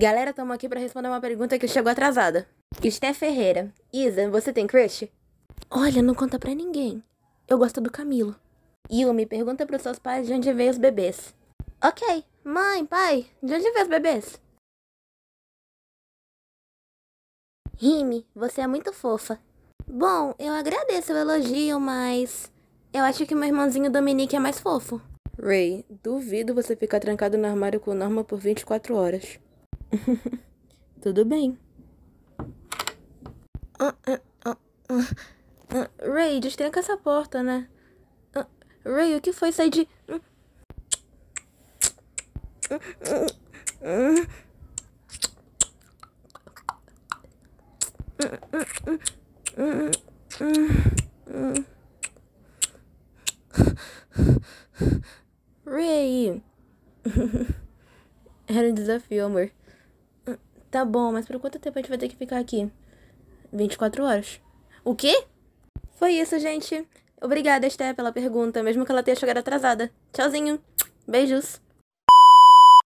Galera, estamos aqui para responder uma pergunta que chegou atrasada. Esté Ferreira. Isa, você tem crush? Olha, não conta pra ninguém. Eu gosto do Camilo. Yumi, pergunta pros seus pais de onde veio os bebês. Ok. Mãe, pai, de onde veio os bebês? Rime, você é muito fofa. Bom, eu agradeço o elogio, mas... Eu acho que meu irmãozinho Dominique é mais fofo. Ray, duvido você ficar trancado no armário com Norma por 24 horas. Tudo bem. Ah, é, ah, ah, ah, Ray, destranca essa porta, né? Ah, Ray, o que foi sair de... Ray! Era um desafio, amor. Tá bom, mas por quanto tempo a gente vai ter que ficar aqui? 24 horas. O quê? Foi isso, gente. Obrigada, Esté, pela pergunta, mesmo que ela tenha chegado atrasada. Tchauzinho. Beijos.